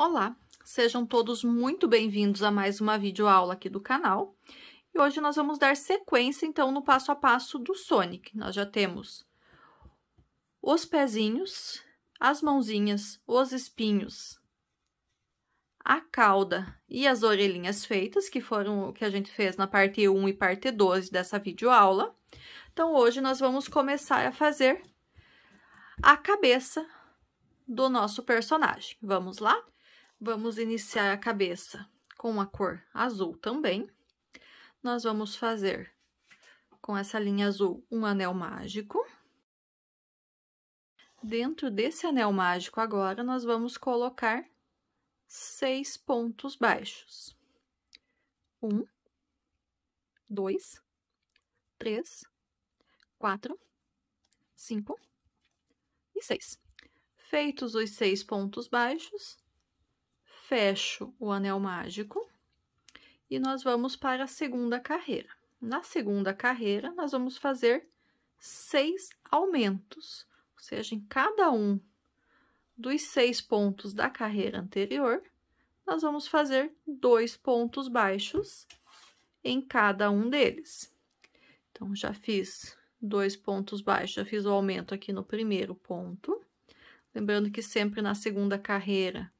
Olá, sejam todos muito bem-vindos a mais uma videoaula aqui do canal. E hoje nós vamos dar sequência, então, no passo a passo do Sonic. Nós já temos os pezinhos, as mãozinhas, os espinhos, a cauda e as orelhinhas feitas, que foram o que a gente fez na parte 1 e parte 12 dessa videoaula. Então, hoje nós vamos começar a fazer a cabeça do nosso personagem. Vamos lá? Vamos iniciar a cabeça com a cor azul também. Nós vamos fazer com essa linha azul um anel mágico. Dentro desse anel mágico agora, nós vamos colocar seis pontos baixos. Um, dois, três, quatro, cinco e seis. Feitos os seis pontos baixos, fecho o anel mágico e nós vamos para a segunda carreira. Na segunda carreira, nós vamos fazer seis aumentos, ou seja, em cada um dos seis pontos da carreira anterior, nós vamos fazer dois pontos baixos em cada um deles. Então, já fiz dois pontos baixos, já fiz o aumento aqui no primeiro ponto. Lembrando que sempre na segunda carreira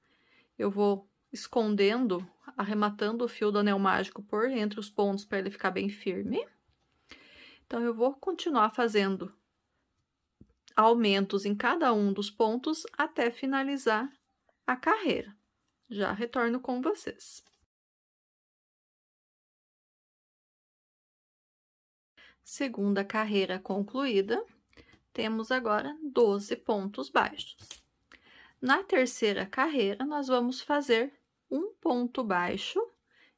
eu vou escondendo, arrematando o fio do anel mágico por entre os pontos para ele ficar bem firme. Então, eu vou continuar fazendo aumentos em cada um dos pontos até finalizar a carreira. Já retorno com vocês. Segunda carreira concluída, temos agora 12 pontos baixos. Na terceira carreira, nós vamos fazer um ponto baixo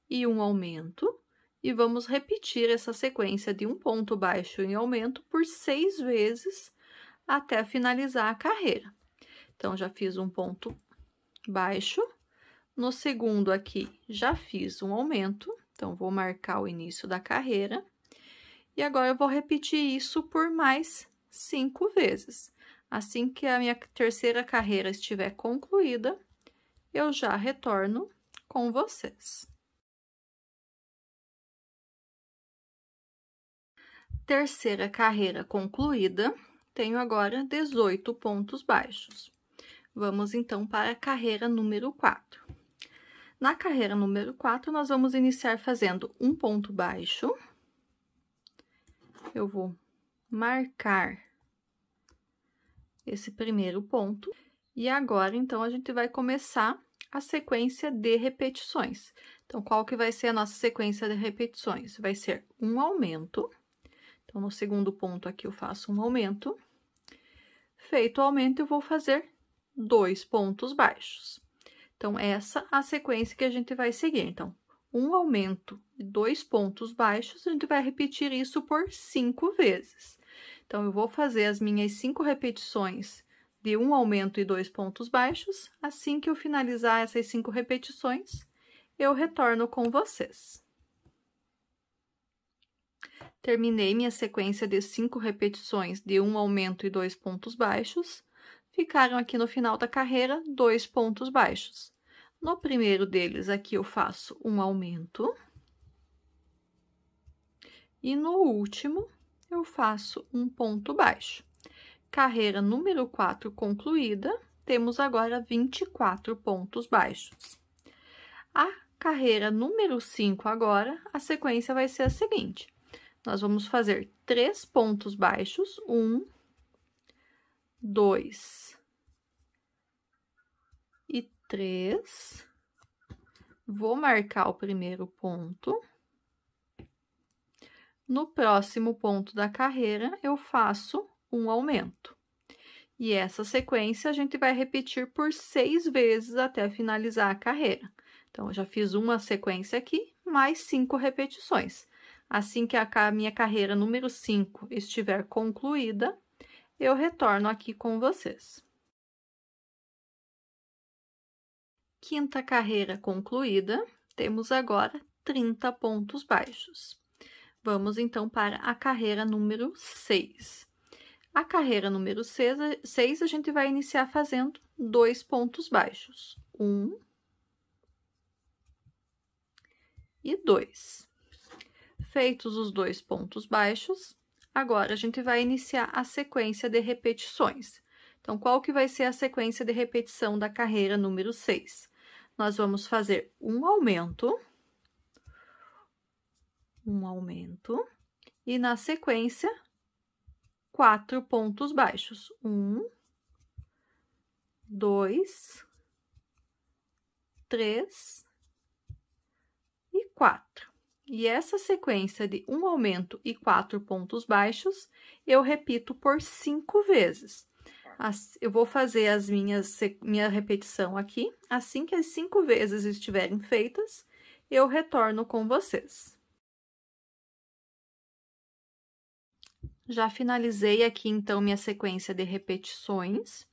e um aumento, e vamos repetir essa sequência de um ponto baixo e aumento por seis vezes até finalizar a carreira. Então, já fiz um ponto baixo, no segundo aqui já fiz um aumento, então vou marcar o início da carreira, e agora eu vou repetir isso por mais cinco vezes. Assim que a minha terceira carreira estiver concluída, eu já retorno com vocês. Terceira carreira concluída, tenho agora 18 pontos baixos. Vamos então para a carreira número 4. Na carreira número 4, nós vamos iniciar fazendo um ponto baixo. Eu vou marcar esse primeiro ponto. E agora, então, a gente vai começar a sequência de repetições. Então, qual que vai ser a nossa sequência de repetições? Vai ser um aumento. Então, no segundo ponto aqui, eu faço um aumento. Feito o aumento, eu vou fazer dois pontos baixos. Então, essa é a sequência que a gente vai seguir. Então, um aumento e dois pontos baixos, a gente vai repetir isso por cinco vezes. Então, eu vou fazer as minhas cinco repetições de um aumento e dois pontos baixos. Assim que eu finalizar essas cinco repetições, eu retorno com vocês. Terminei minha sequência de cinco repetições de um aumento e dois pontos baixos. Ficaram aqui no final da carreira dois pontos baixos. No primeiro deles, aqui eu faço um aumento. E no último, eu faço um ponto baixo. Carreira número 4 concluída, temos agora 24 pontos baixos. A carreira número 5 agora, a sequência vai ser a seguinte. Nós vamos fazer três pontos baixos, um, dois e três. Vou marcar o primeiro ponto. No próximo ponto da carreira, eu faço um aumento. E essa sequência a gente vai repetir por seis vezes até finalizar a carreira. Então, eu já fiz uma sequência aqui, mais cinco repetições. Assim que a minha carreira número 5 estiver concluída, eu retorno aqui com vocês. Quinta carreira concluída, temos agora 30 pontos baixos. Vamos então para a carreira número 6. A carreira número 6 a gente vai iniciar fazendo dois pontos baixos. Um e dois. Feitos os dois pontos baixos, agora a gente vai iniciar a sequência de repetições. Então, qual que vai ser a sequência de repetição da carreira número 6? Nós vamos fazer um aumento um aumento, e na sequência, quatro pontos baixos. Um, dois, três e quatro. E essa sequência de um aumento e quatro pontos baixos, eu repito por cinco vezes. eu vou fazer as minhas minha repetição aqui. Assim que as cinco vezes estiverem feitas, eu retorno com vocês. Já finalizei aqui, então, minha sequência de repetições.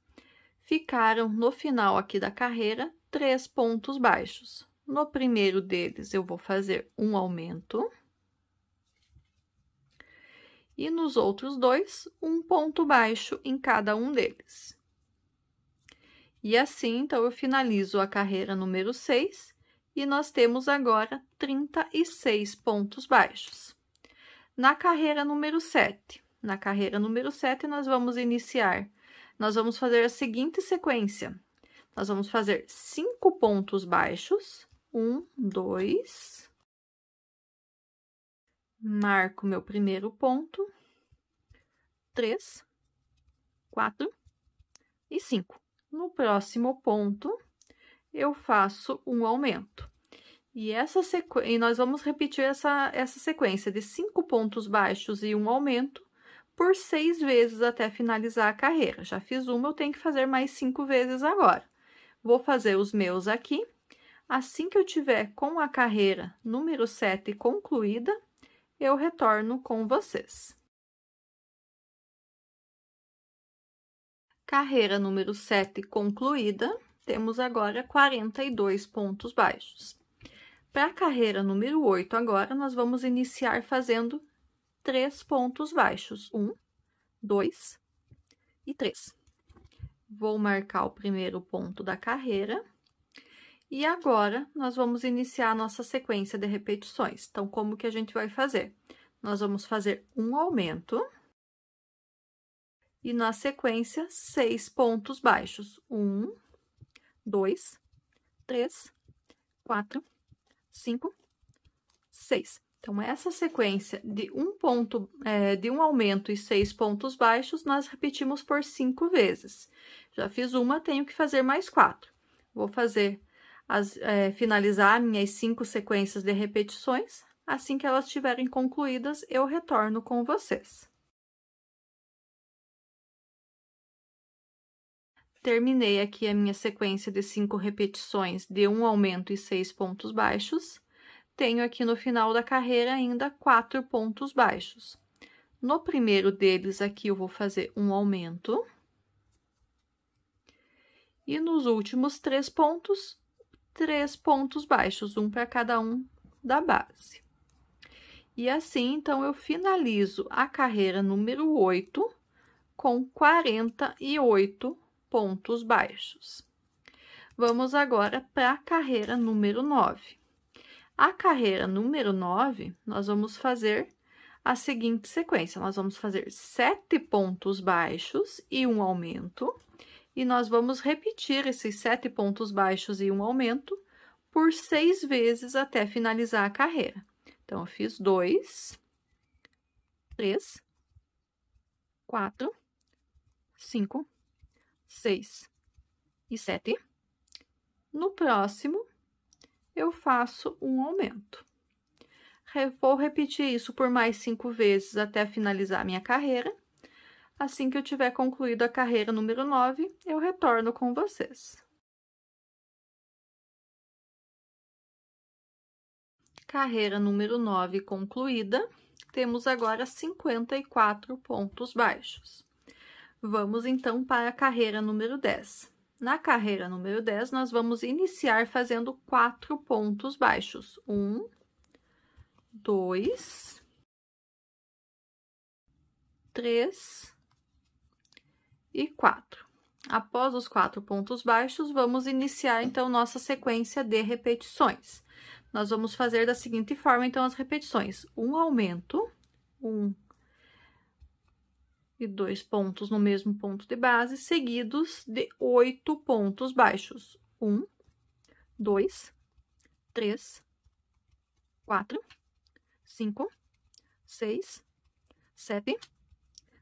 Ficaram, no final aqui da carreira, três pontos baixos. No primeiro deles, eu vou fazer um aumento. E nos outros dois, um ponto baixo em cada um deles. E assim, então, eu finalizo a carreira número 6 e nós temos agora 36 pontos baixos. Na carreira número 7, na carreira número 7, nós vamos iniciar. Nós vamos fazer a seguinte sequência. Nós vamos fazer cinco pontos baixos. Um, dois. Marco meu primeiro ponto. Três, quatro e cinco. No próximo ponto, eu faço um aumento. E, essa sequ... e nós vamos repetir essa, essa sequência de cinco pontos baixos e um aumento por seis vezes até finalizar a carreira. Já fiz uma, eu tenho que fazer mais cinco vezes agora. Vou fazer os meus aqui. Assim que eu tiver com a carreira número 7 concluída, eu retorno com vocês. Carreira número 7 concluída, temos agora 42 pontos baixos. Para a carreira número 8, agora, nós vamos iniciar fazendo três pontos baixos. Um, dois e três. Vou marcar o primeiro ponto da carreira. E agora, nós vamos iniciar a nossa sequência de repetições. Então, como que a gente vai fazer? Nós vamos fazer um aumento. E na sequência, seis pontos baixos. Um, dois, três, quatro, cinco, seis. Então, essa sequência de um ponto, é, de um aumento e seis pontos baixos, nós repetimos por cinco vezes. Já fiz uma, tenho que fazer mais quatro. Vou fazer, as, é, finalizar minhas cinco sequências de repetições. Assim que elas estiverem concluídas, eu retorno com vocês. Terminei aqui a minha sequência de cinco repetições de um aumento e seis pontos baixos tenho aqui no final da carreira ainda quatro pontos baixos. No primeiro deles aqui eu vou fazer um aumento. E nos últimos três pontos, três pontos baixos, um para cada um da base. E assim, então, eu finalizo a carreira número 8 com 48 pontos baixos. Vamos agora para a carreira número 9. A carreira número 9, nós vamos fazer a seguinte sequência. Nós vamos fazer sete pontos baixos e um aumento. E nós vamos repetir esses sete pontos baixos e um aumento por seis vezes até finalizar a carreira. Então, eu fiz dois, três, quatro, cinco, seis e sete. No próximo, eu faço um aumento. Vou repetir isso por mais cinco vezes até finalizar minha carreira. Assim que eu tiver concluído a carreira número 9, eu retorno com vocês. Carreira número 9 concluída, temos agora 54 pontos baixos. Vamos então para a carreira número 10. Na carreira número 10, nós vamos iniciar fazendo quatro pontos baixos. Um, dois, três e quatro. Após os quatro pontos baixos, vamos iniciar, então, nossa sequência de repetições. Nós vamos fazer da seguinte forma, então, as repetições. Um aumento, um, e dois pontos no mesmo ponto de base, seguidos de oito pontos baixos. Um, dois, três, quatro, cinco, seis, sete,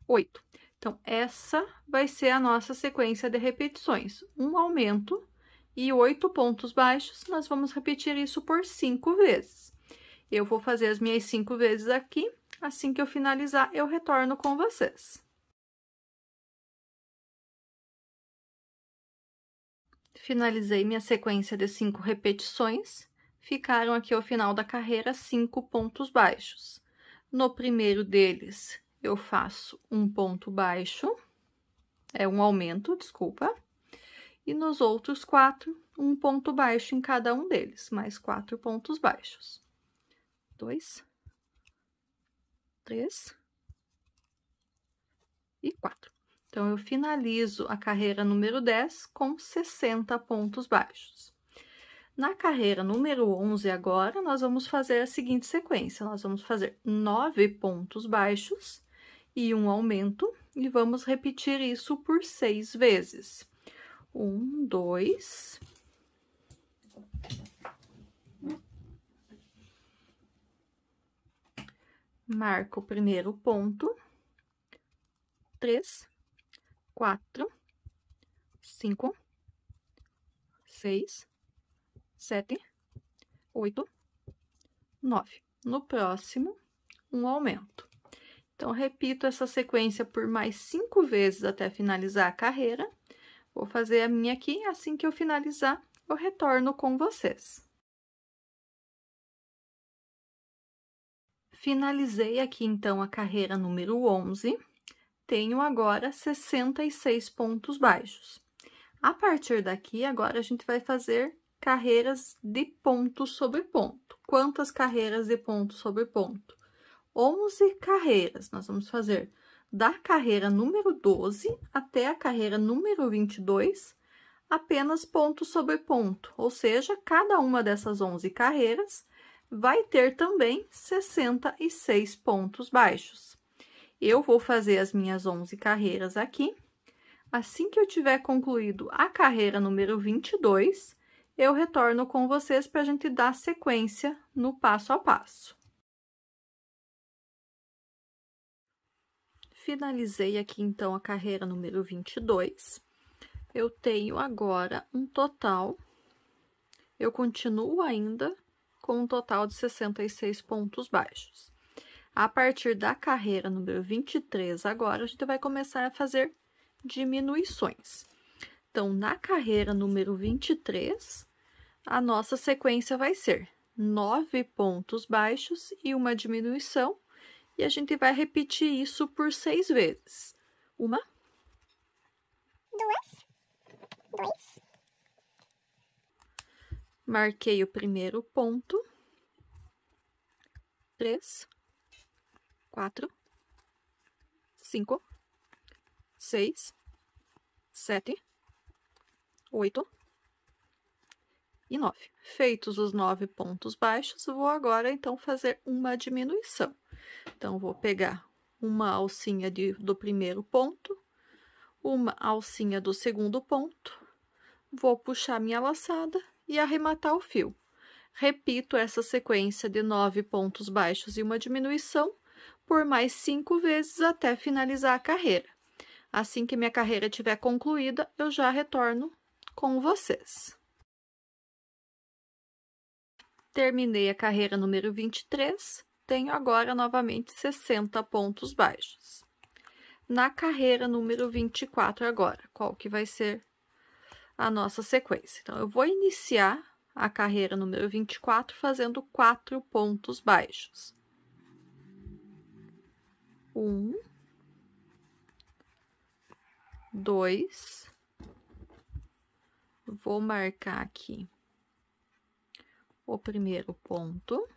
oito. Então, essa vai ser a nossa sequência de repetições. Um aumento e oito pontos baixos, nós vamos repetir isso por cinco vezes. Eu vou fazer as minhas cinco vezes aqui, assim que eu finalizar, eu retorno com vocês. Finalizei minha sequência de cinco repetições, ficaram aqui ao final da carreira cinco pontos baixos. No primeiro deles, eu faço um ponto baixo, é um aumento, desculpa. E nos outros quatro, um ponto baixo em cada um deles, mais quatro pontos baixos. Dois, três e quatro. Então, eu finalizo a carreira número 10 com 60 pontos baixos. Na carreira número 11 agora, nós vamos fazer a seguinte sequência. Nós vamos fazer 9 pontos baixos e um aumento, e vamos repetir isso por seis vezes. Um, dois... Marco o primeiro ponto, três, quatro, cinco, seis, sete, oito, nove. No próximo, um aumento. Então, repito essa sequência por mais cinco vezes até finalizar a carreira. Vou fazer a minha aqui, assim que eu finalizar, eu retorno com vocês. Finalizei aqui, então, a carreira número 11 tenho agora 66 pontos baixos. A partir daqui, agora, a gente vai fazer carreiras de ponto sobre ponto. Quantas carreiras de ponto sobre ponto? 11 carreiras. Nós vamos fazer da carreira número 12 até a carreira número 22, apenas ponto sobre ponto. Ou seja, cada uma dessas 11 carreiras vai ter também 66 pontos baixos. Eu vou fazer as minhas 11 carreiras aqui. Assim que eu tiver concluído a carreira número 22, eu retorno com vocês para a gente dar sequência no passo a passo. Finalizei aqui, então, a carreira número 22. Eu tenho agora um total, eu continuo ainda com um total de 66 pontos baixos. A partir da carreira número 23, agora, a gente vai começar a fazer diminuições. Então, na carreira número 23, a nossa sequência vai ser nove pontos baixos e uma diminuição, e a gente vai repetir isso por seis vezes. Uma, duas, dois. Marquei o primeiro ponto, três, quatro, cinco, seis, sete, oito e nove. Feitos os nove pontos baixos, vou agora, então, fazer uma diminuição. Então, vou pegar uma alcinha de, do primeiro ponto, uma alcinha do segundo ponto, vou puxar minha laçada e arrematar o fio. Repito essa sequência de nove pontos baixos e uma diminuição por mais cinco vezes até finalizar a carreira. Assim que minha carreira estiver concluída, eu já retorno com vocês. Terminei a carreira número 23, tenho agora novamente 60 pontos baixos. Na carreira número 24 agora, qual que vai ser a nossa sequência? Então, eu vou iniciar a carreira número 24 fazendo quatro pontos baixos um, dois, vou marcar aqui o primeiro ponto,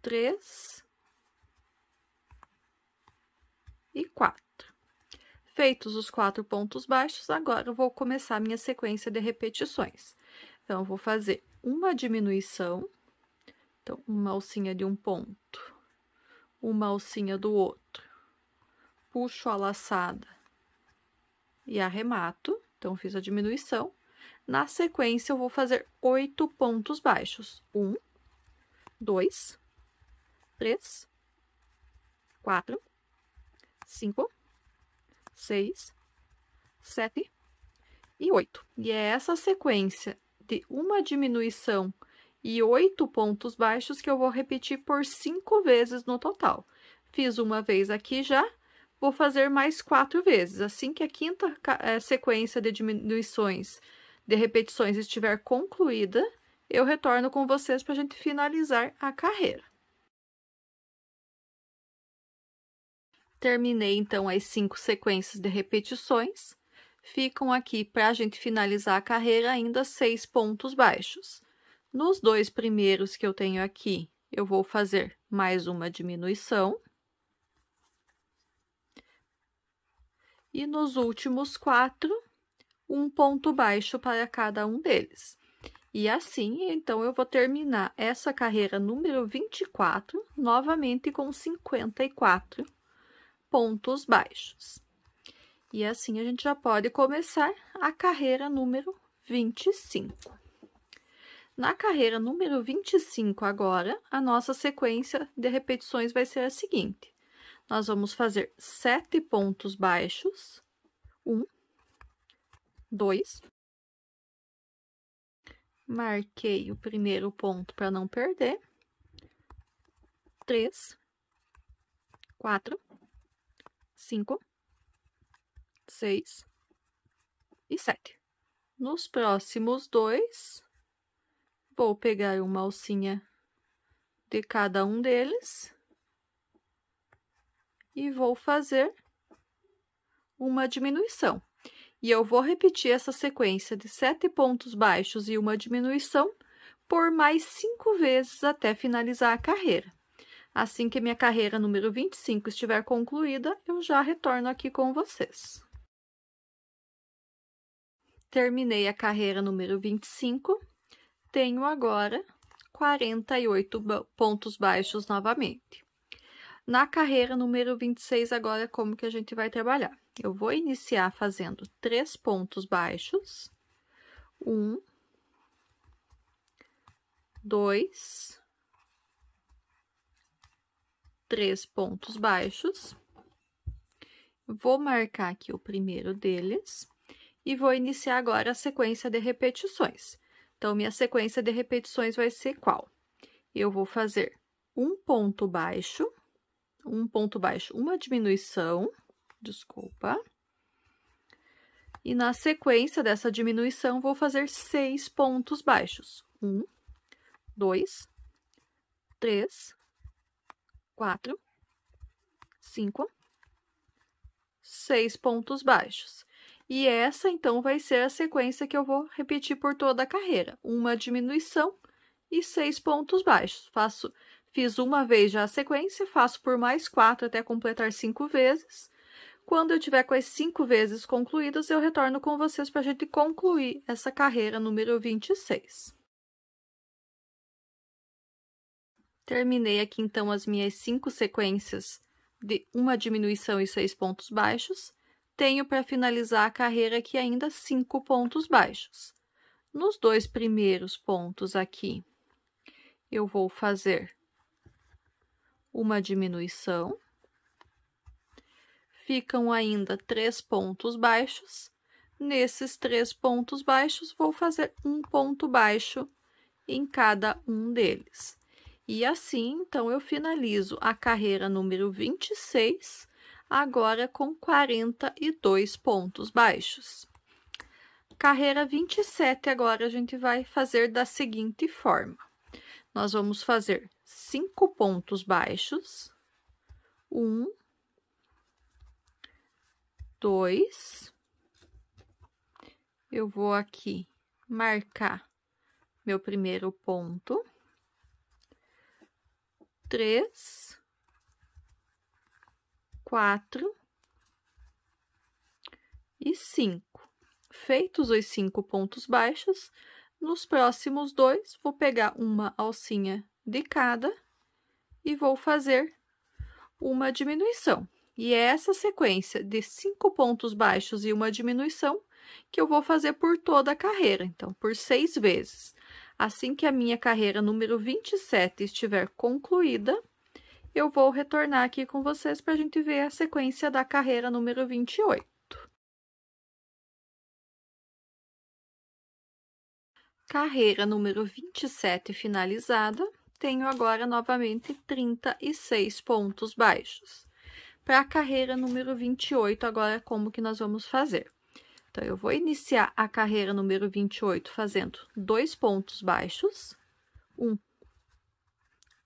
três e quatro. Feitos os quatro pontos baixos, agora eu vou começar minha sequência de repetições. Então, eu vou fazer uma diminuição então, uma alcinha de um ponto, uma alcinha do outro, puxo a laçada e arremato. Então, fiz a diminuição. Na sequência, eu vou fazer oito pontos baixos. Um, dois, três, quatro, cinco, seis, sete e oito. E é essa sequência de uma diminuição e oito pontos baixos que eu vou repetir por cinco vezes no total. Fiz uma vez aqui já, vou fazer mais quatro vezes. Assim que a quinta é, sequência de diminuições, de repetições estiver concluída, eu retorno com vocês para a gente finalizar a carreira. Terminei, então, as cinco sequências de repetições. Ficam aqui, para a gente finalizar a carreira, ainda seis pontos baixos. Nos dois primeiros que eu tenho aqui, eu vou fazer mais uma diminuição. E nos últimos quatro, um ponto baixo para cada um deles. E assim, então, eu vou terminar essa carreira número 24, novamente com 54 pontos baixos. E assim, a gente já pode começar a carreira número 25. Na carreira número 25, agora, a nossa sequência de repetições vai ser a seguinte. Nós vamos fazer sete pontos baixos. Um, dois. Marquei o primeiro ponto para não perder. Três, quatro, cinco, seis e sete. Nos próximos dois, Vou pegar uma alcinha de cada um deles e vou fazer uma diminuição. E eu vou repetir essa sequência de sete pontos baixos e uma diminuição por mais cinco vezes até finalizar a carreira. Assim que minha carreira número 25 estiver concluída, eu já retorno aqui com vocês. Terminei a carreira número 25 tenho agora 48 pontos baixos novamente. Na carreira número 26, agora, é como que a gente vai trabalhar? Eu vou iniciar fazendo três pontos baixos. Um, dois, três pontos baixos. Vou marcar aqui o primeiro deles e vou iniciar agora a sequência de repetições. Então, minha sequência de repetições vai ser qual? Eu vou fazer um ponto baixo, um ponto baixo, uma diminuição, desculpa. E na sequência dessa diminuição, vou fazer seis pontos baixos. Um, dois, três, quatro, cinco, seis pontos baixos. E essa, então, vai ser a sequência que eu vou repetir por toda a carreira. Uma diminuição e seis pontos baixos. Faço, fiz uma vez já a sequência, faço por mais quatro até completar cinco vezes. Quando eu tiver com as cinco vezes concluídas, eu retorno com vocês para a gente concluir essa carreira número 26. Terminei aqui, então, as minhas cinco sequências de uma diminuição e seis pontos baixos tenho para finalizar a carreira aqui ainda cinco pontos baixos. Nos dois primeiros pontos aqui, eu vou fazer uma diminuição. Ficam ainda três pontos baixos. Nesses três pontos baixos, vou fazer um ponto baixo em cada um deles. E assim, então, eu finalizo a carreira número 26, agora com 42 pontos baixos. Carreira 27, agora a gente vai fazer da seguinte forma. Nós vamos fazer cinco pontos baixos. Um, dois. Eu vou aqui marcar meu primeiro ponto. Três quatro e cinco. Feitos os cinco pontos baixos, nos próximos dois, vou pegar uma alcinha de cada e vou fazer uma diminuição. E é essa sequência de cinco pontos baixos e uma diminuição que eu vou fazer por toda a carreira, então, por seis vezes. Assim que a minha carreira número 27 estiver concluída, eu vou retornar aqui com vocês para a gente ver a sequência da carreira número 28. Carreira número 27 finalizada, tenho agora novamente 36 pontos baixos. Para a carreira número 28, agora como que nós vamos fazer? Então, eu vou iniciar a carreira número 28 fazendo dois pontos baixos, um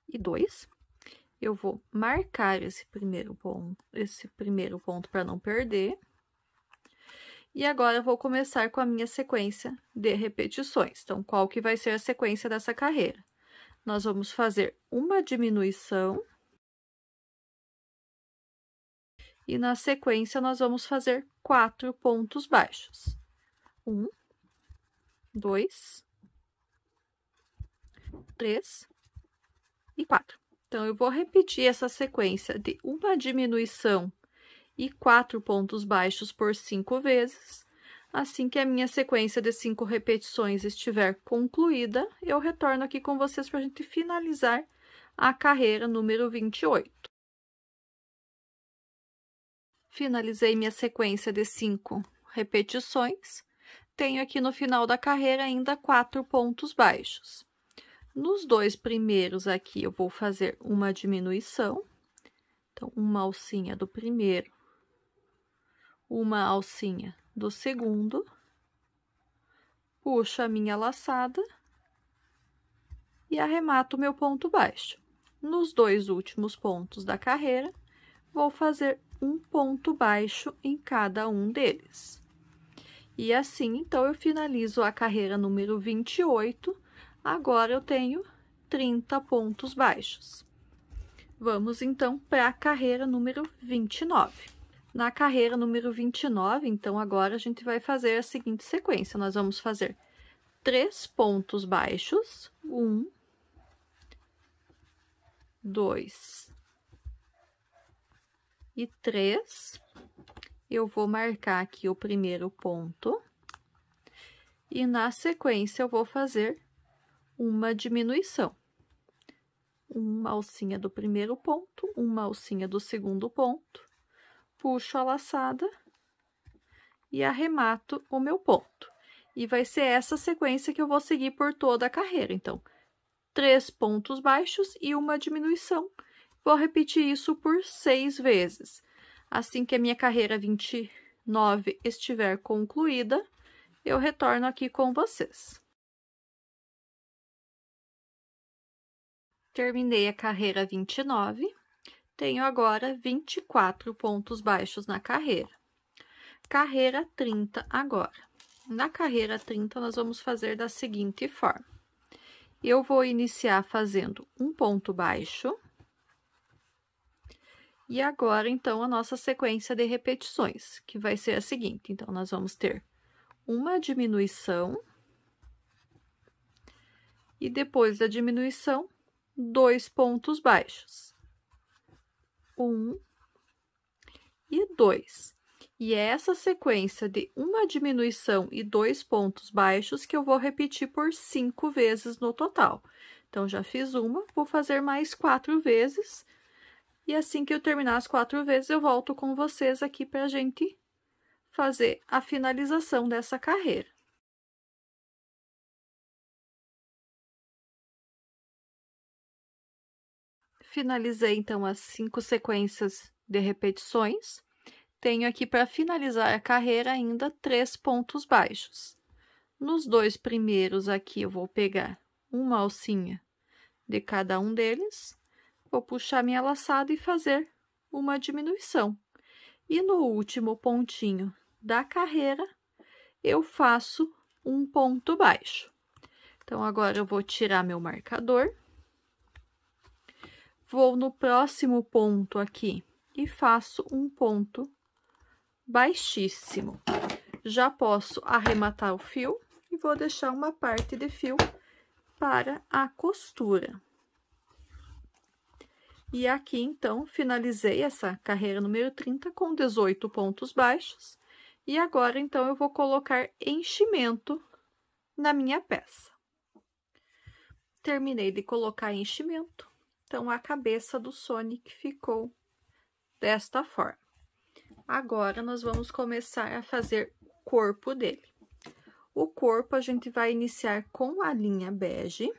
e dois eu vou marcar esse primeiro ponto, esse primeiro ponto para não perder. E agora, vou começar com a minha sequência de repetições. Então, qual que vai ser a sequência dessa carreira? Nós vamos fazer uma diminuição. E na sequência, nós vamos fazer quatro pontos baixos. Um, dois, três e quatro. Então, eu vou repetir essa sequência de uma diminuição e quatro pontos baixos por cinco vezes. Assim que a minha sequência de cinco repetições estiver concluída, eu retorno aqui com vocês para a gente finalizar a carreira número 28. Finalizei minha sequência de cinco repetições. Tenho aqui no final da carreira ainda quatro pontos baixos. Nos dois primeiros aqui, eu vou fazer uma diminuição. Então, uma alcinha do primeiro, uma alcinha do segundo, puxo a minha laçada e arremato o meu ponto baixo. Nos dois últimos pontos da carreira, vou fazer um ponto baixo em cada um deles. E assim, então, eu finalizo a carreira número 28, Agora, eu tenho 30 pontos baixos. Vamos, então, para a carreira número 29. Na carreira número 29, então, agora a gente vai fazer a seguinte sequência. Nós vamos fazer três pontos baixos. Um, dois e três. Eu vou marcar aqui o primeiro ponto. E na sequência, eu vou fazer uma diminuição. Uma alcinha do primeiro ponto, uma alcinha do segundo ponto, puxo a laçada e arremato o meu ponto. E vai ser essa sequência que eu vou seguir por toda a carreira. Então, três pontos baixos e uma diminuição. Vou repetir isso por seis vezes. Assim que a minha carreira 29 estiver concluída, eu retorno aqui com vocês. Terminei a carreira 29, tenho agora 24 pontos baixos na carreira. Carreira 30 agora. Na carreira 30, nós vamos fazer da seguinte forma. Eu vou iniciar fazendo um ponto baixo. E agora, então, a nossa sequência de repetições, que vai ser a seguinte. Então, nós vamos ter uma diminuição. E depois da diminuição, dois pontos baixos. Um e dois. E é essa sequência de uma diminuição e dois pontos baixos que eu vou repetir por cinco vezes no total. Então, já fiz uma, vou fazer mais quatro vezes. E assim que eu terminar as quatro vezes, eu volto com vocês aqui para a gente fazer a finalização dessa carreira. finalizei então as cinco sequências de repetições. Tenho aqui para finalizar a carreira ainda três pontos baixos. Nos dois primeiros aqui eu vou pegar uma alcinha de cada um deles, vou puxar minha laçada e fazer uma diminuição. E no último pontinho da carreira, eu faço um ponto baixo. Então, agora eu vou tirar meu marcador vou no próximo ponto aqui e faço um ponto baixíssimo. Já posso arrematar o fio e vou deixar uma parte de fio para a costura. E aqui, então, finalizei essa carreira número 30 com 18 pontos baixos. E agora, então, eu vou colocar enchimento na minha peça. Terminei de colocar enchimento. Então, a cabeça do Sonic ficou desta forma. Agora, nós vamos começar a fazer o corpo dele. O corpo, a gente vai iniciar com a linha bege.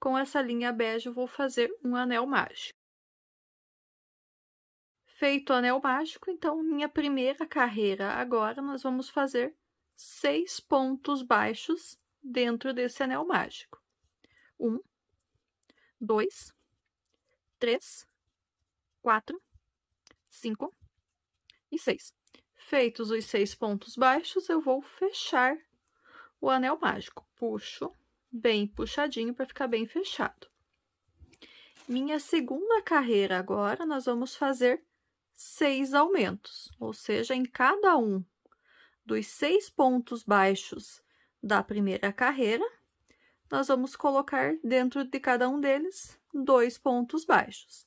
Com essa linha bege, eu vou fazer um anel mágico. Feito o anel mágico, então, minha primeira carreira agora, nós vamos fazer seis pontos baixos dentro desse anel mágico. Um, dois, três, quatro, cinco e seis. Feitos os seis pontos baixos, eu vou fechar o anel mágico. Puxo bem puxadinho para ficar bem fechado. Minha segunda carreira agora, nós vamos fazer seis aumentos, ou seja, em cada um dos seis pontos baixos da primeira carreira, nós vamos colocar dentro de cada um deles dois pontos baixos.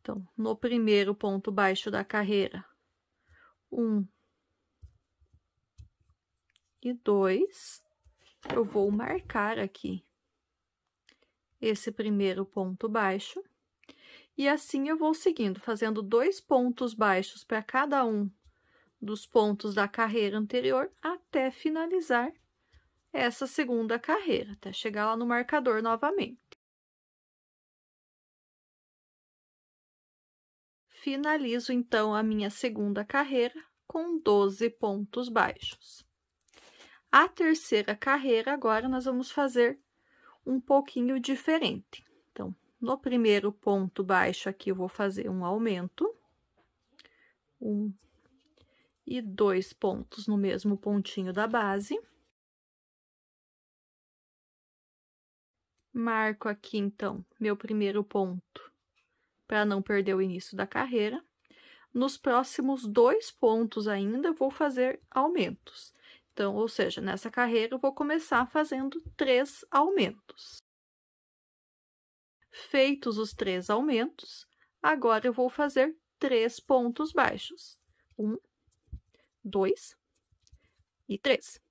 Então, no primeiro ponto baixo da carreira, um e dois, eu vou marcar aqui esse primeiro ponto baixo. E assim eu vou seguindo, fazendo dois pontos baixos para cada um dos pontos da carreira anterior até finalizar essa segunda carreira, até chegar lá no marcador novamente. Finalizo então a minha segunda carreira com 12 pontos baixos. A terceira carreira, agora, nós vamos fazer um pouquinho diferente. Então, no primeiro ponto baixo aqui, eu vou fazer um aumento. Um e dois pontos no mesmo pontinho da base. Marco aqui então meu primeiro ponto para não perder o início da carreira. Nos próximos dois pontos ainda vou fazer aumentos. Então, ou seja, nessa carreira eu vou começar fazendo três aumentos. Feitos os três aumentos, agora eu vou fazer três pontos baixos. Um, dois e três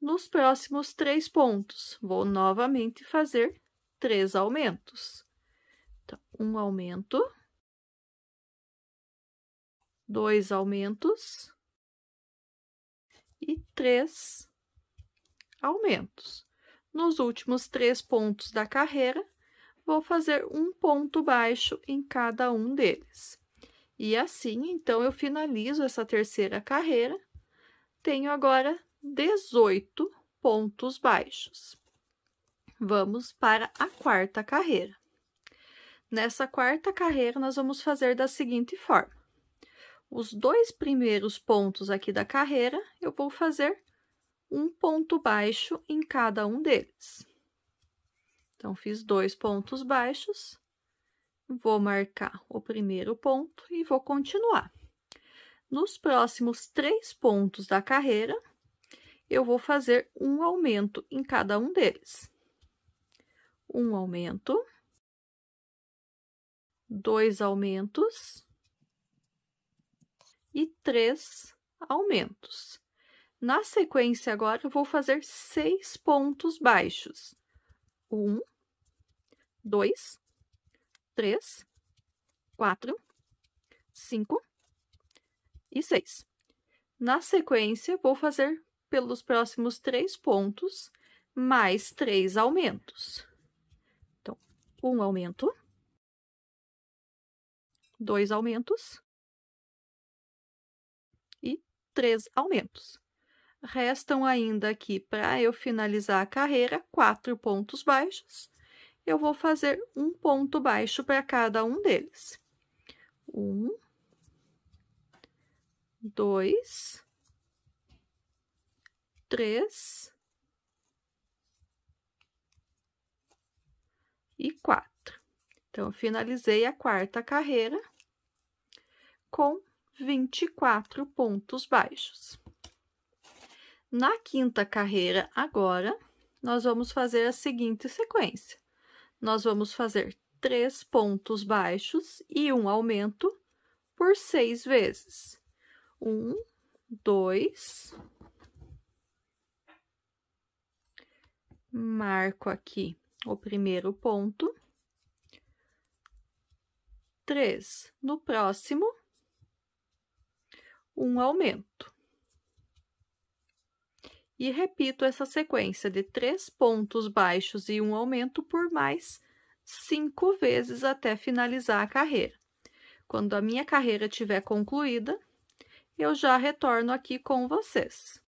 nos próximos três pontos. Vou novamente fazer três aumentos. Então, um aumento, dois aumentos e três aumentos. Nos últimos três pontos da carreira, vou fazer um ponto baixo em cada um deles. E assim, então, eu finalizo essa terceira carreira. Tenho agora 18 pontos baixos. Vamos para a quarta carreira. Nessa quarta carreira, nós vamos fazer da seguinte forma. Os dois primeiros pontos aqui da carreira, eu vou fazer um ponto baixo em cada um deles. Então, fiz dois pontos baixos, vou marcar o primeiro ponto e vou continuar. Nos próximos três pontos da carreira, eu vou fazer um aumento em cada um deles. Um aumento, dois aumentos e três aumentos. Na sequência, agora, eu vou fazer seis pontos baixos. Um, dois, três, quatro, cinco e seis. Na sequência, vou fazer pelos próximos três pontos, mais três aumentos. Então, um aumento, dois aumentos e três aumentos. Restam ainda aqui, para eu finalizar a carreira, quatro pontos baixos. Eu vou fazer um ponto baixo para cada um deles. Um, dois, três e quatro. Então, finalizei a quarta carreira com 24 pontos baixos. Na quinta carreira, agora, nós vamos fazer a seguinte sequência. Nós vamos fazer três pontos baixos e um aumento por seis vezes. Um, dois, marco aqui o primeiro ponto. Três no próximo, um aumento. E repito essa sequência de três pontos baixos e um aumento por mais cinco vezes até finalizar a carreira. Quando a minha carreira estiver concluída, eu já retorno aqui com vocês.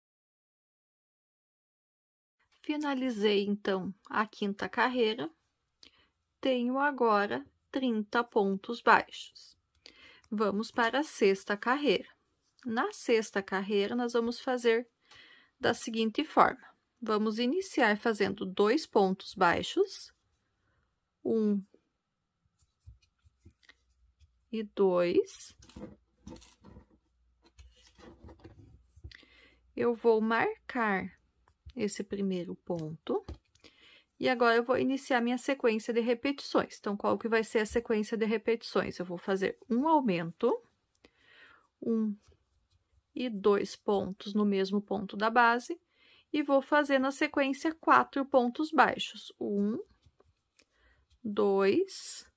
Finalizei então a quinta carreira, tenho agora 30 pontos baixos. Vamos para a sexta carreira. Na sexta carreira, nós vamos fazer da seguinte forma: vamos iniciar fazendo dois pontos baixos, um e dois. Eu vou marcar esse primeiro ponto. E agora eu vou iniciar minha sequência de repetições. Então, qual que vai ser a sequência de repetições? Eu vou fazer um aumento, um e dois pontos no mesmo ponto da base, e vou fazer na sequência quatro pontos baixos. Um, dois,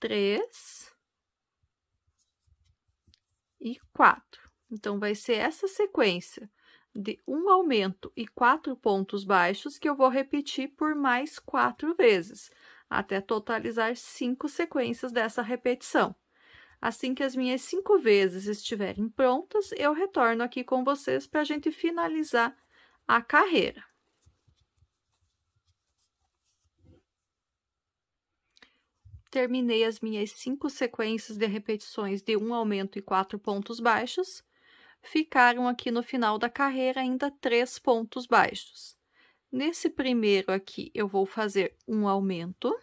três e quatro. Então, vai ser essa sequência de um aumento e quatro pontos baixos que eu vou repetir por mais quatro vezes, até totalizar cinco sequências dessa repetição. Assim que as minhas cinco vezes estiverem prontas, eu retorno aqui com vocês para a gente finalizar a carreira. Terminei as minhas cinco sequências de repetições de um aumento e quatro pontos baixos ficaram aqui no final da carreira ainda três pontos baixos. Nesse primeiro aqui, eu vou fazer um aumento.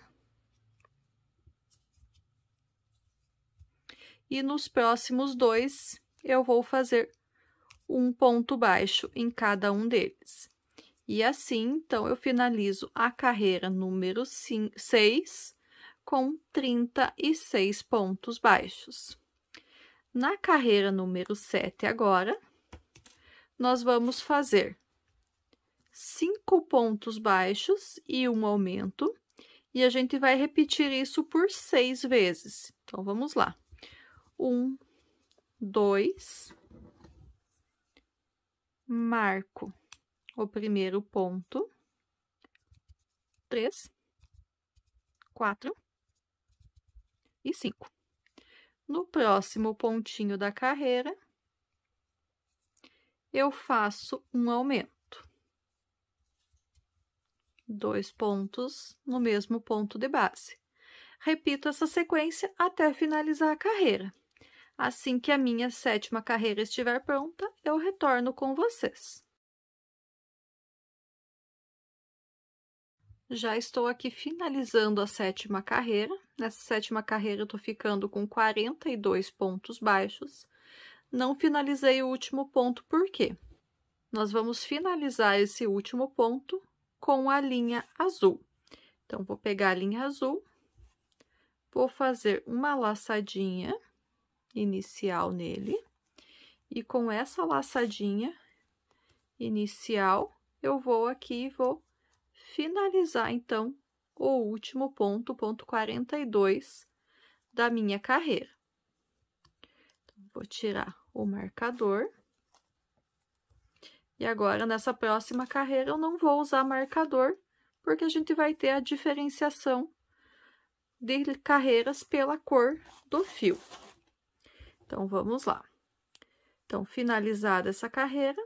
E nos próximos dois, eu vou fazer um ponto baixo em cada um deles. E assim, então, eu finalizo a carreira número 6 com 36 pontos baixos. Na carreira número 7 agora, nós vamos fazer cinco pontos baixos e um aumento, e a gente vai repetir isso por seis vezes. Então, vamos lá. Um, dois, marco o primeiro ponto, três, quatro e cinco. No próximo pontinho da carreira, eu faço um aumento. Dois pontos no mesmo ponto de base. Repito essa sequência até finalizar a carreira. Assim que a minha sétima carreira estiver pronta, eu retorno com vocês. Já estou aqui finalizando a sétima carreira. Nessa sétima carreira, eu tô ficando com 42 pontos baixos. Não finalizei o último ponto, por quê? Nós vamos finalizar esse último ponto com a linha azul. Então, vou pegar a linha azul, vou fazer uma laçadinha inicial nele, e com essa laçadinha inicial, eu vou aqui e vou finalizar, então, o último ponto, ponto 42 da minha carreira. Então, vou tirar o marcador. E agora, nessa próxima carreira, eu não vou usar marcador, porque a gente vai ter a diferenciação de carreiras pela cor do fio. Então, vamos lá. Então, finalizada essa carreira,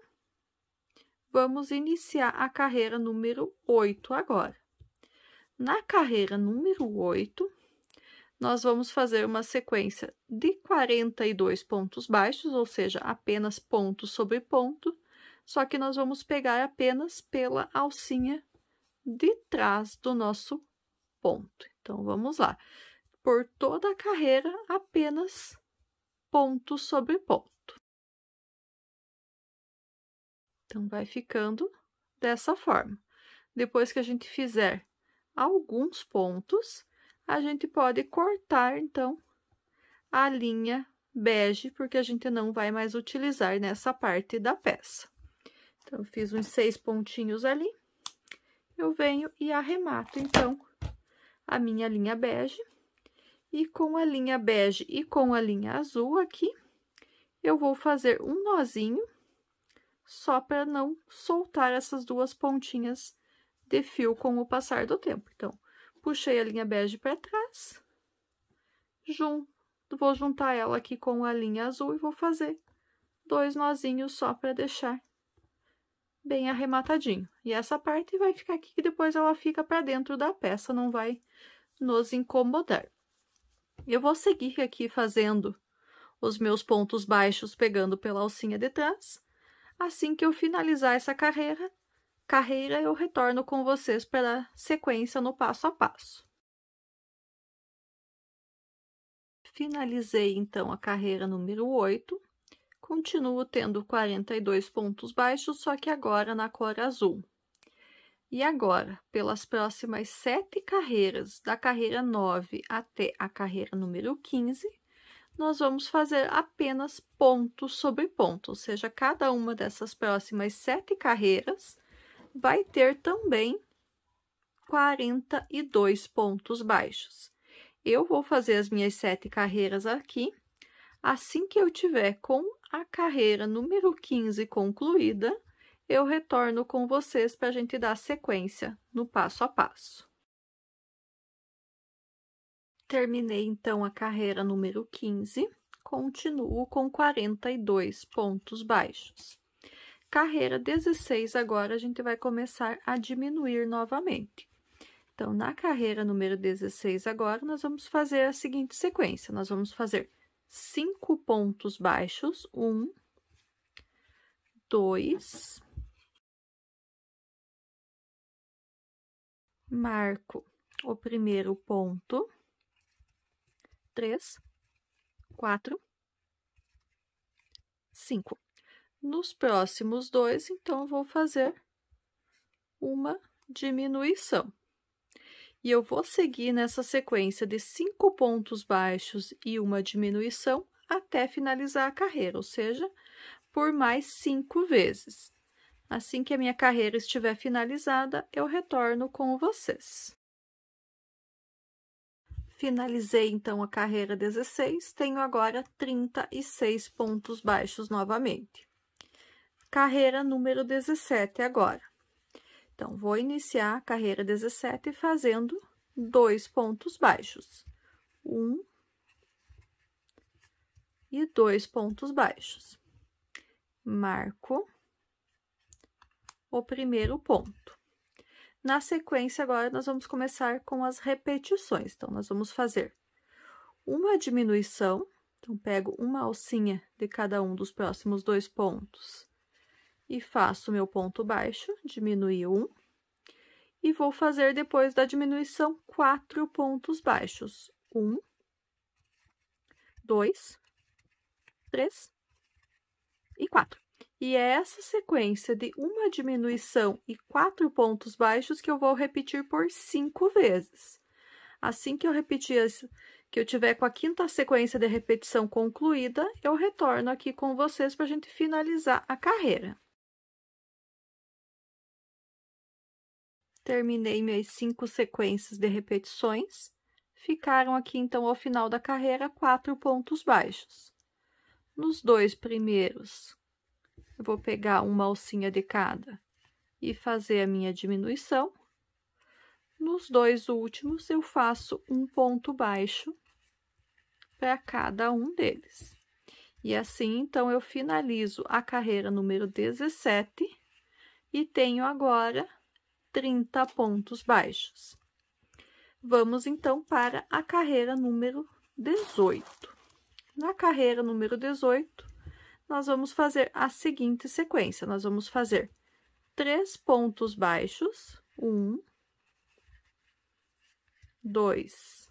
Vamos iniciar a carreira número 8 agora. Na carreira número 8, nós vamos fazer uma sequência de 42 pontos baixos, ou seja, apenas ponto sobre ponto, só que nós vamos pegar apenas pela alcinha de trás do nosso ponto. Então, vamos lá. Por toda a carreira, apenas ponto sobre ponto. Então, vai ficando dessa forma. Depois que a gente fizer alguns pontos, a gente pode cortar, então, a linha bege, porque a gente não vai mais utilizar nessa parte da peça. Então, eu fiz uns seis pontinhos ali, eu venho e arremato, então, a minha linha bege. E com a linha bege e com a linha azul aqui, eu vou fazer um nozinho só para não soltar essas duas pontinhas de fio com o passar do tempo. Então, puxei a linha bege para trás, jun vou juntar ela aqui com a linha azul e vou fazer dois nozinhos só para deixar bem arrematadinho. E essa parte vai ficar aqui, que depois ela fica para dentro da peça, não vai nos incomodar. Eu vou seguir aqui fazendo os meus pontos baixos, pegando pela alcinha de trás, Assim que eu finalizar essa carreira, carreira eu retorno com vocês para a sequência no passo a passo. Finalizei então a carreira número 8. Continuo tendo 42 pontos baixos, só que agora na cor azul. E agora, pelas próximas sete carreiras, da carreira 9 até a carreira número 15, nós vamos fazer apenas pontos sobre ponto, ou seja, cada uma dessas próximas sete carreiras vai ter também 42 pontos baixos. Eu vou fazer as minhas sete carreiras aqui. Assim que eu tiver com a carreira número 15 concluída, eu retorno com vocês para a gente dar sequência no passo a passo. Terminei então a carreira número 15, continuo com 42 pontos baixos. Carreira 16, agora a gente vai começar a diminuir novamente. Então, na carreira número 16, agora, nós vamos fazer a seguinte sequência. Nós vamos fazer cinco pontos baixos. Um, dois. Marco o primeiro ponto três, quatro, cinco. Nos próximos dois, então, vou fazer uma diminuição. E eu vou seguir nessa sequência de cinco pontos baixos e uma diminuição até finalizar a carreira, ou seja, por mais cinco vezes. Assim que a minha carreira estiver finalizada, eu retorno com vocês. Finalizei então a carreira 16, tenho agora 36 pontos baixos novamente. Carreira número 17 agora. Então, vou iniciar a carreira 17 fazendo dois pontos baixos. Um e dois pontos baixos. Marco o primeiro ponto. Na sequência, agora nós vamos começar com as repetições. Então, nós vamos fazer uma diminuição. Então, pego uma alcinha de cada um dos próximos dois pontos e faço meu ponto baixo, Diminui um. E vou fazer depois da diminuição quatro pontos baixos. Um, dois, três e quatro. E é essa sequência de uma diminuição e quatro pontos baixos que eu vou repetir por cinco vezes. Assim que eu repetir, que eu tiver com a quinta sequência de repetição concluída, eu retorno aqui com vocês para a gente finalizar a carreira. Terminei minhas cinco sequências de repetições. Ficaram aqui, então, ao final da carreira, quatro pontos baixos. Nos dois primeiros, eu vou pegar uma alcinha de cada e fazer a minha diminuição. Nos dois últimos, eu faço um ponto baixo para cada um deles. E assim, então, eu finalizo a carreira número 17 e tenho agora 30 pontos baixos. Vamos, então, para a carreira número 18. Na carreira número 18, nós vamos fazer a seguinte sequência. Nós vamos fazer três pontos baixos, um, dois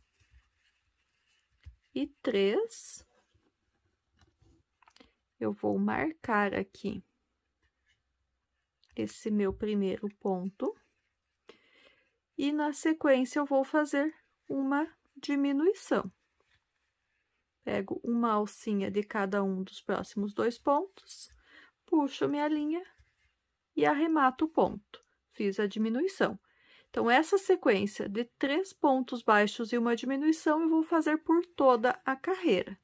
e três. Eu vou marcar aqui esse meu primeiro ponto. E na sequência, eu vou fazer uma diminuição. Pego uma alcinha de cada um dos próximos dois pontos, puxo minha linha e arremato o ponto. Fiz a diminuição. Então, essa sequência de três pontos baixos e uma diminuição, eu vou fazer por toda a carreira.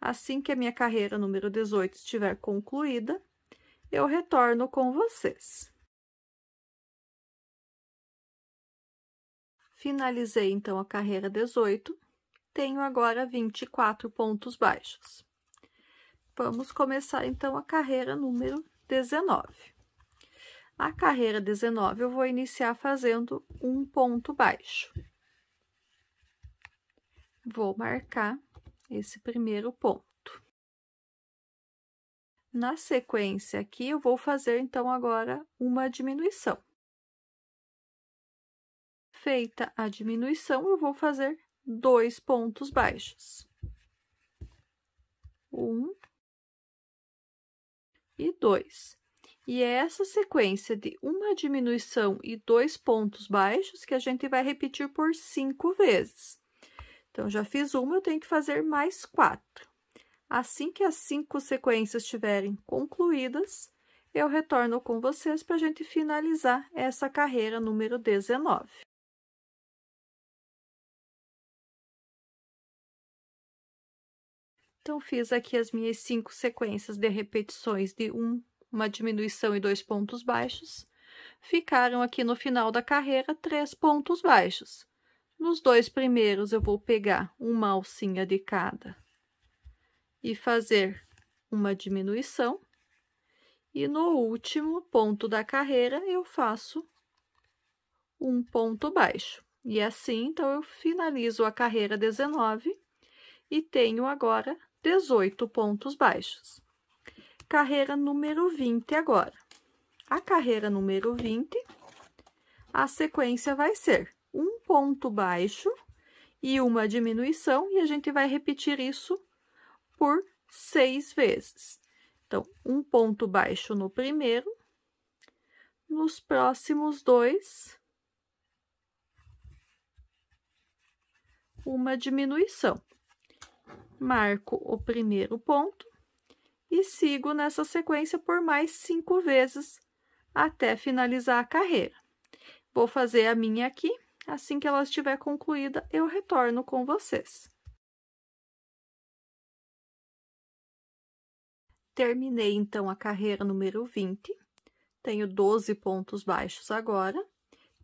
Assim que a minha carreira número 18 estiver concluída, eu retorno com vocês. Finalizei, então, a carreira 18 tenho agora 24 pontos baixos. Vamos começar, então, a carreira número 19. A carreira 19, eu vou iniciar fazendo um ponto baixo. Vou marcar esse primeiro ponto. Na sequência aqui, eu vou fazer, então, agora uma diminuição. Feita a diminuição, eu vou fazer dois pontos baixos. Um e dois. E é essa sequência de uma diminuição e dois pontos baixos que a gente vai repetir por cinco vezes. Então, já fiz uma, eu tenho que fazer mais quatro. Assim que as cinco sequências estiverem concluídas, eu retorno com vocês para a gente finalizar essa carreira número 19. Então, fiz aqui as minhas cinco sequências de repetições de um, uma diminuição e dois pontos baixos. Ficaram aqui no final da carreira três pontos baixos. Nos dois primeiros, eu vou pegar uma alcinha de cada e fazer uma diminuição. E no último ponto da carreira, eu faço um ponto baixo. E assim, então, eu finalizo a carreira 19 e tenho agora 18 pontos baixos. Carreira número 20 agora. A carreira número 20, a sequência vai ser um ponto baixo e uma diminuição, e a gente vai repetir isso por seis vezes. Então, um ponto baixo no primeiro, nos próximos dois, uma diminuição marco o primeiro ponto e sigo nessa sequência por mais cinco vezes até finalizar a carreira. Vou fazer a minha aqui, assim que ela estiver concluída, eu retorno com vocês. Terminei então a carreira número 20, tenho 12 pontos baixos agora,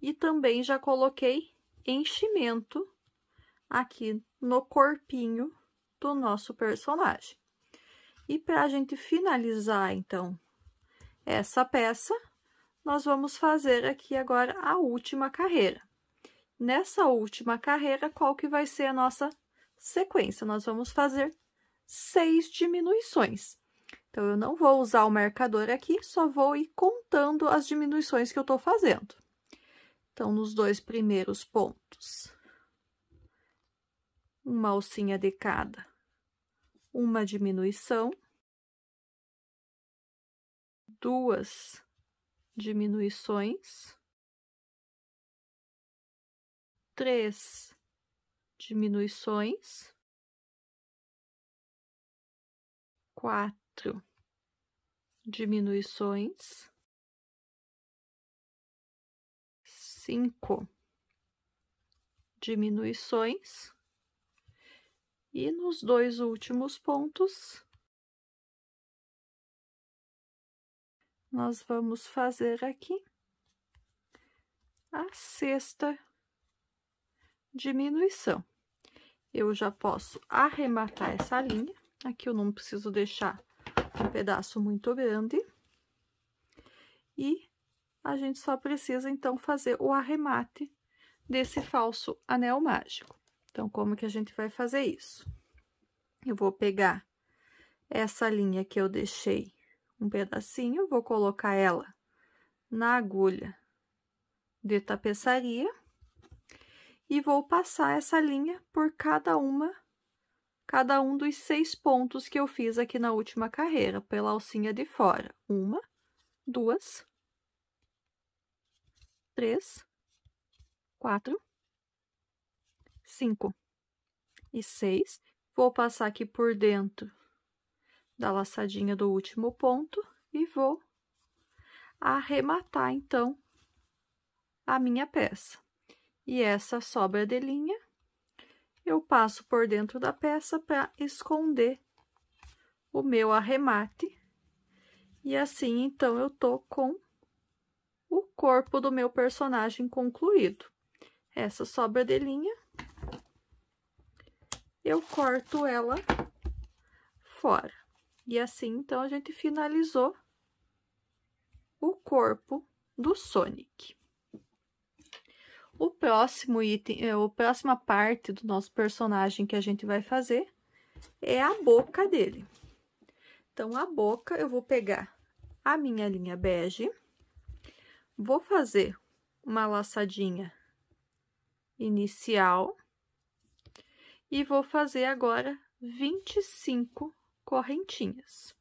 e também já coloquei enchimento aqui no corpinho do nosso personagem. E para a gente finalizar, então, essa peça, nós vamos fazer aqui agora a última carreira. Nessa última carreira, qual que vai ser a nossa sequência? Nós vamos fazer seis diminuições. Então, eu não vou usar o marcador aqui, só vou ir contando as diminuições que eu estou fazendo. Então, nos dois primeiros pontos, uma alcinha de cada, uma diminuição, duas diminuições, três diminuições, quatro diminuições, cinco diminuições, e nos dois últimos pontos, nós vamos fazer aqui a sexta diminuição. Eu já posso arrematar essa linha, aqui eu não preciso deixar um pedaço muito grande. E a gente só precisa, então, fazer o arremate desse falso anel mágico. Então, como que a gente vai fazer isso? Eu vou pegar essa linha que eu deixei um pedacinho, vou colocar ela na agulha de tapeçaria e vou passar essa linha por cada uma, cada um dos seis pontos que eu fiz aqui na última carreira, pela alcinha de fora. Uma, duas, três, quatro, 5 e 6. Vou passar aqui por dentro da laçadinha do último ponto e vou arrematar, então, a minha peça. E essa sobra de linha, eu passo por dentro da peça para esconder o meu arremate. E assim, então, eu tô com o corpo do meu personagem concluído. Essa sobra de linha eu corto ela fora. E assim, então, a gente finalizou o corpo do Sonic. O próximo item, a eh, próxima parte do nosso personagem que a gente vai fazer é a boca dele. Então, a boca, eu vou pegar a minha linha bege, vou fazer uma laçadinha inicial e vou fazer agora 25 correntinhas.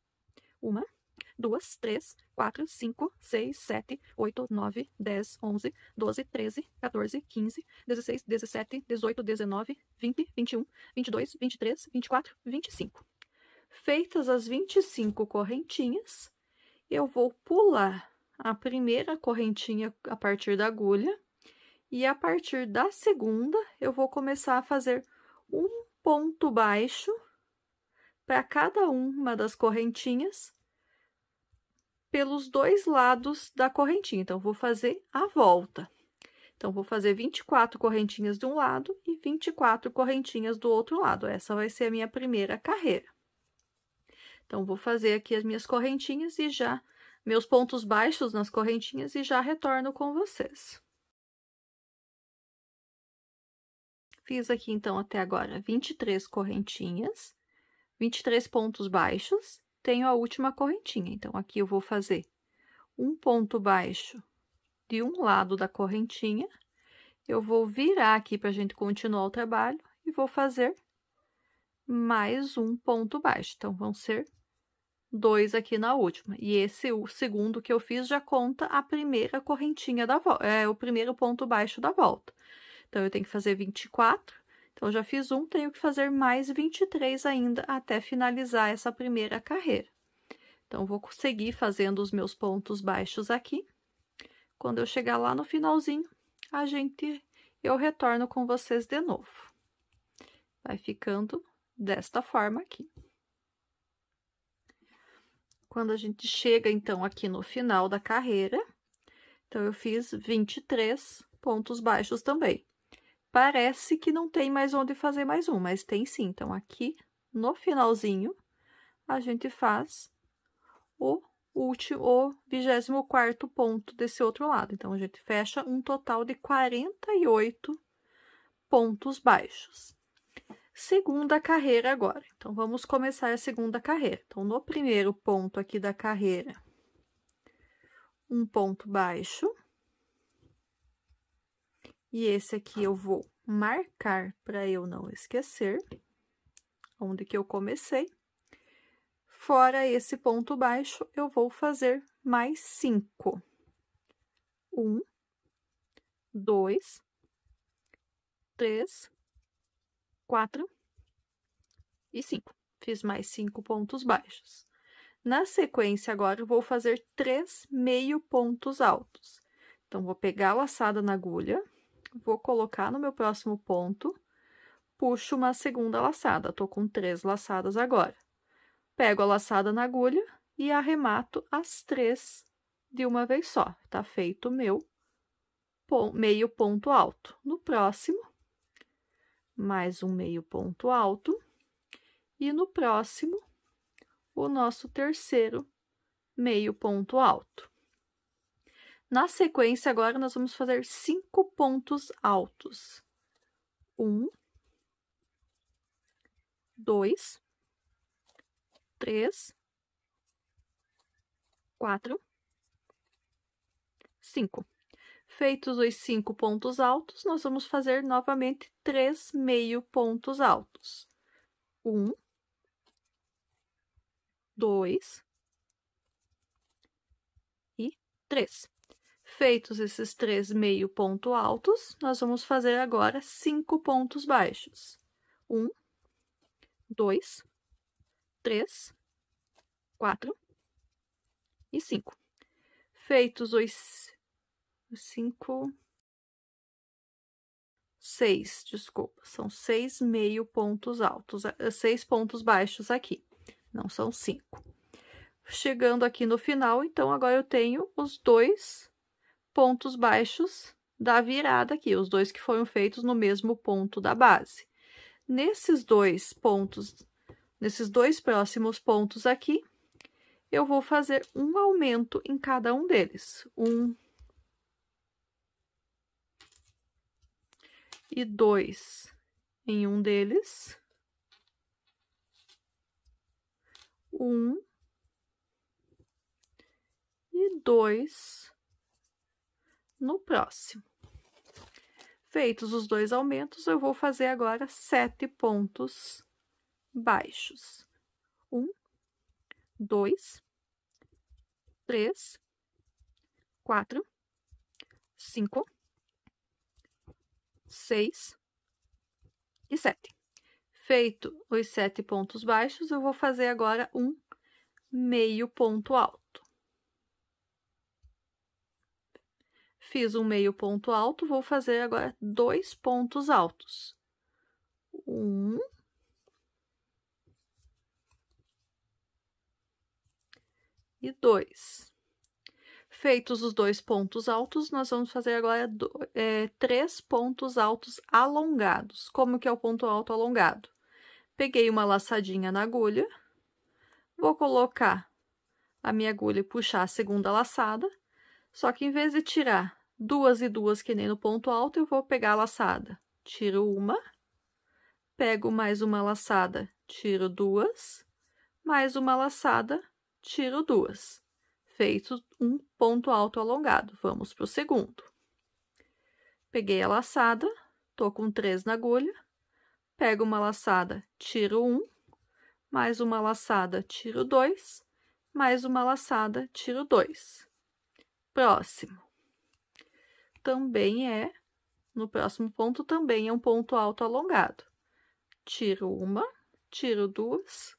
Uma, duas, três, quatro, cinco, seis, sete, oito, nove, dez, onze, doze, treze, 14, quinze, dezesseis, dezessete, dezoito, dezenove, vinte, vinte e um, vinte e dois, vinte e três, vinte e quatro, vinte e cinco. Feitas as 25 correntinhas, eu vou pular a primeira correntinha a partir da agulha e a partir da segunda eu vou começar a fazer um ponto baixo para cada uma das correntinhas pelos dois lados da correntinha. Então, vou fazer a volta. Então, vou fazer 24 correntinhas de um lado e 24 correntinhas do outro lado. Essa vai ser a minha primeira carreira. Então, vou fazer aqui as minhas correntinhas e já... Meus pontos baixos nas correntinhas e já retorno com vocês. Fiz aqui, então, até agora 23 correntinhas, 23 pontos baixos, tenho a última correntinha. Então, aqui eu vou fazer um ponto baixo de um lado da correntinha, eu vou virar aqui para a gente continuar o trabalho e vou fazer mais um ponto baixo. Então, vão ser dois aqui na última. E esse, o segundo que eu fiz, já conta a primeira correntinha da volta, é o primeiro ponto baixo da volta. Então, eu tenho que fazer 24. Então, já fiz um, tenho que fazer mais 23 ainda até finalizar essa primeira carreira. Então, vou seguir fazendo os meus pontos baixos aqui. Quando eu chegar lá no finalzinho, a gente, eu retorno com vocês de novo. Vai ficando desta forma aqui. Quando a gente chega, então, aqui no final da carreira, então, eu fiz 23 pontos baixos também parece que não tem mais onde fazer mais um, mas tem sim. Então, aqui no finalzinho, a gente faz o último, o 24 ponto desse outro lado. Então, a gente fecha um total de 48 pontos baixos. Segunda carreira agora. Então, vamos começar a segunda carreira. Então, no primeiro ponto aqui da carreira, um ponto baixo e esse aqui eu vou marcar para eu não esquecer onde que eu comecei. Fora esse ponto baixo, eu vou fazer mais cinco. Um, dois, três, quatro e cinco. Fiz mais cinco pontos baixos. Na sequência, agora, eu vou fazer três meio pontos altos. Então, vou pegar a laçada na agulha, vou colocar no meu próximo ponto, puxo uma segunda laçada, tô com três laçadas agora. Pego a laçada na agulha e arremato as três de uma vez só. Tá feito o meu meio ponto alto. No próximo, mais um meio ponto alto. E no próximo, o nosso terceiro meio ponto alto. Na sequência, agora nós vamos fazer cinco pontos altos. Um, dois, três, quatro, cinco. Feitos os cinco pontos altos, nós vamos fazer novamente três meio pontos altos. Um, dois e três. Feitos esses três meio ponto altos, nós vamos fazer agora cinco pontos baixos. Um, dois, três, quatro e cinco. Feitos os cinco, seis, desculpa, são seis meio pontos altos, eh, seis pontos baixos aqui, não são cinco. Chegando aqui no final, então, agora eu tenho os dois pontos baixos da virada aqui, os dois que foram feitos no mesmo ponto da base. Nesses dois pontos, nesses dois próximos pontos aqui, eu vou fazer um aumento em cada um deles. Um e dois em um deles. Um e dois no próximo. Feitos os dois aumentos, eu vou fazer agora sete pontos baixos. Um, dois, três, quatro, cinco, seis e sete. Feito os sete pontos baixos, eu vou fazer agora um meio ponto alto. fiz um meio ponto alto, vou fazer agora dois pontos altos. Um. E dois. Feitos os dois pontos altos, nós vamos fazer agora é, três pontos altos alongados. Como que é o ponto alto alongado? Peguei uma laçadinha na agulha, vou colocar a minha agulha e puxar a segunda laçada, só que em vez de tirar duas e duas que nem no ponto alto, eu vou pegar a laçada. Tiro uma, pego mais uma laçada, tiro duas, mais uma laçada, tiro duas. Feito um ponto alto alongado, vamos para o segundo. Peguei a laçada, tô com três na agulha, pego uma laçada, tiro um, mais uma laçada, tiro dois, mais uma laçada, tiro dois. Próximo também é, no próximo ponto, também é um ponto alto alongado. Tiro uma, tiro duas,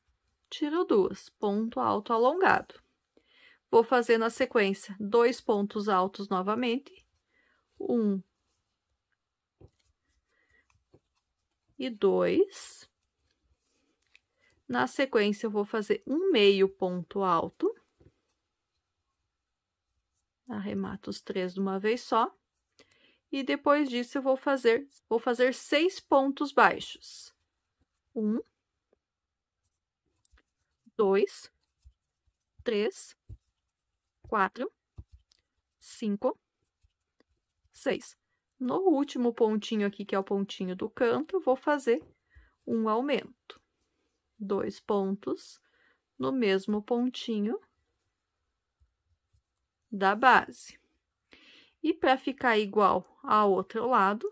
tiro duas, ponto alto alongado. Vou fazer na sequência dois pontos altos novamente, um e dois. Na sequência, eu vou fazer um meio ponto alto. Arremato os três de uma vez só e depois disso eu vou fazer, vou fazer seis pontos baixos. Um, dois, três, quatro, cinco, seis. No último pontinho aqui, que é o pontinho do canto, vou fazer um aumento. Dois pontos no mesmo pontinho da base. E para ficar igual ao outro lado,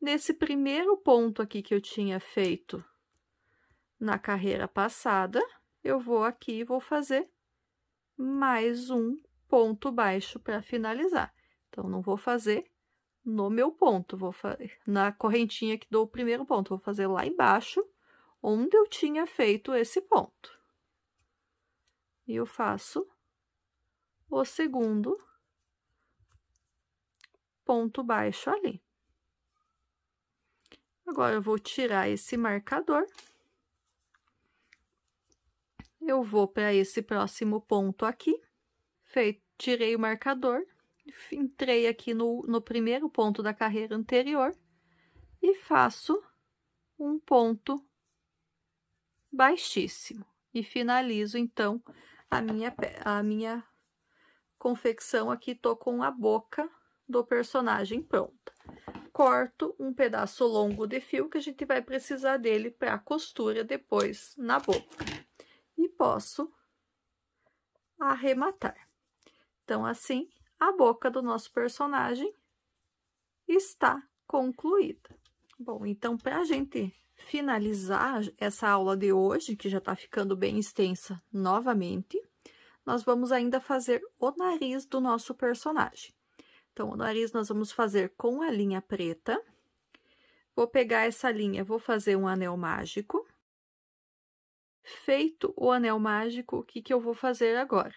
nesse primeiro ponto aqui que eu tinha feito na carreira passada, eu vou aqui e vou fazer mais um ponto baixo para finalizar. Então, não vou fazer no meu ponto, vou na correntinha que dou o primeiro ponto, vou fazer lá embaixo, onde eu tinha feito esse ponto. E eu faço o segundo ponto baixo ali. Agora, eu vou tirar esse marcador. Eu vou para esse próximo ponto aqui. Feito, tirei o marcador, entrei aqui no, no primeiro ponto da carreira anterior e faço um ponto baixíssimo. E finalizo, então, a minha, a minha confecção aqui, tô com a boca do personagem pronta. Corto um pedaço longo de fio que a gente vai precisar dele para a costura depois na boca. E posso arrematar. Então, assim, a boca do nosso personagem está concluída. Bom, então, para a gente finalizar essa aula de hoje, que já está ficando bem extensa novamente, nós vamos ainda fazer o nariz do nosso personagem. Então, o nariz nós vamos fazer com a linha preta. Vou pegar essa linha, vou fazer um anel mágico. Feito o anel mágico, o que, que eu vou fazer agora?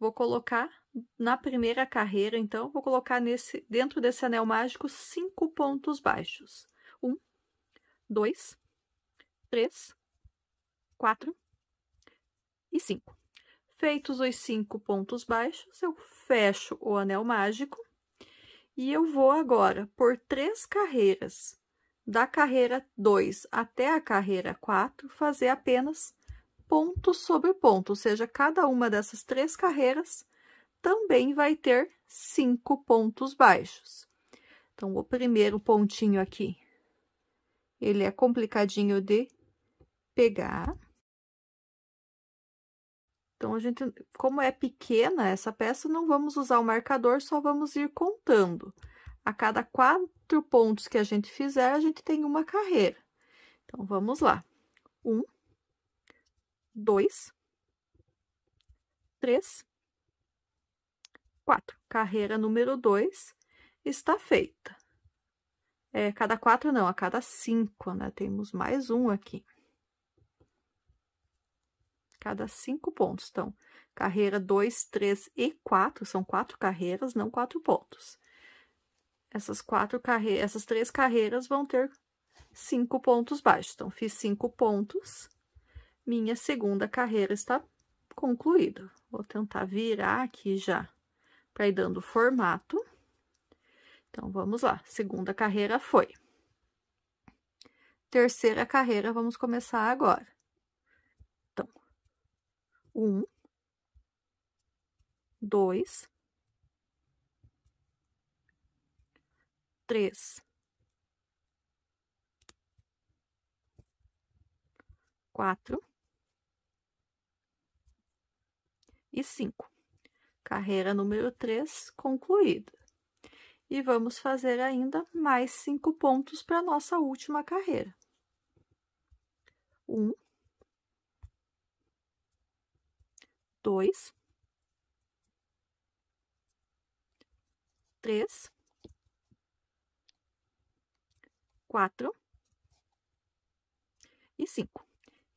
Vou colocar na primeira carreira, então, vou colocar nesse, dentro desse anel mágico cinco pontos baixos. Um, dois, três, quatro e cinco. Feitos os cinco pontos baixos, eu fecho o anel mágico e eu vou agora por três carreiras, da carreira 2 até a carreira 4, fazer apenas ponto sobre ponto, ou seja, cada uma dessas três carreiras também vai ter cinco pontos baixos. Então, o primeiro pontinho aqui, ele é complicadinho de pegar. Então, a gente, como é pequena essa peça, não vamos usar o marcador, só vamos ir contando. A cada quatro pontos que a gente fizer, a gente tem uma carreira. Então, vamos lá. Um, dois, três, quatro. Carreira número dois está feita. É, cada quatro não, a cada cinco, né? Temos mais um aqui cada cinco pontos. Então, carreira 2, 3 e 4, são quatro carreiras, não quatro pontos. Essas quatro carreiras, essas três carreiras vão ter cinco pontos baixos. Então, fiz cinco pontos, minha segunda carreira está concluída. Vou tentar virar aqui já, para ir dando formato. Então, vamos lá, segunda carreira foi. Terceira carreira, vamos começar agora um, dois, três, quatro e cinco. Carreira número três concluída. E vamos fazer ainda mais cinco pontos para nossa última carreira. Um, dois, três, quatro e cinco.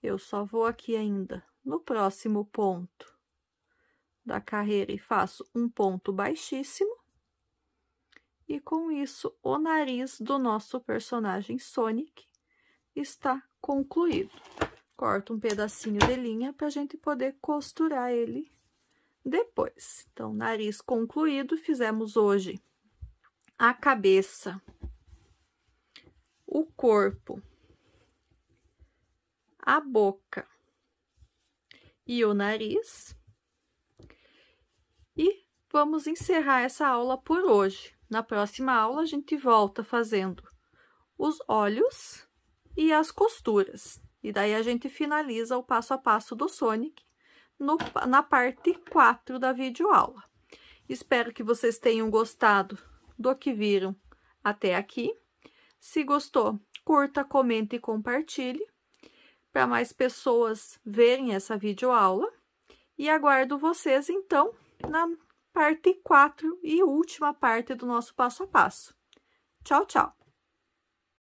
Eu só vou aqui ainda no próximo ponto da carreira e faço um ponto baixíssimo. E com isso, o nariz do nosso personagem Sonic está concluído corta um pedacinho de linha para a gente poder costurar ele depois. Então, nariz concluído, fizemos hoje a cabeça, o corpo, a boca e o nariz. E vamos encerrar essa aula por hoje. Na próxima aula, a gente volta fazendo os olhos e as costuras. E daí a gente finaliza o passo a passo do Sonic no, na parte 4 da videoaula. Espero que vocês tenham gostado do que viram até aqui. Se gostou, curta, comente e compartilhe para mais pessoas verem essa videoaula. E aguardo vocês, então, na parte 4 e última parte do nosso passo a passo. Tchau, tchau!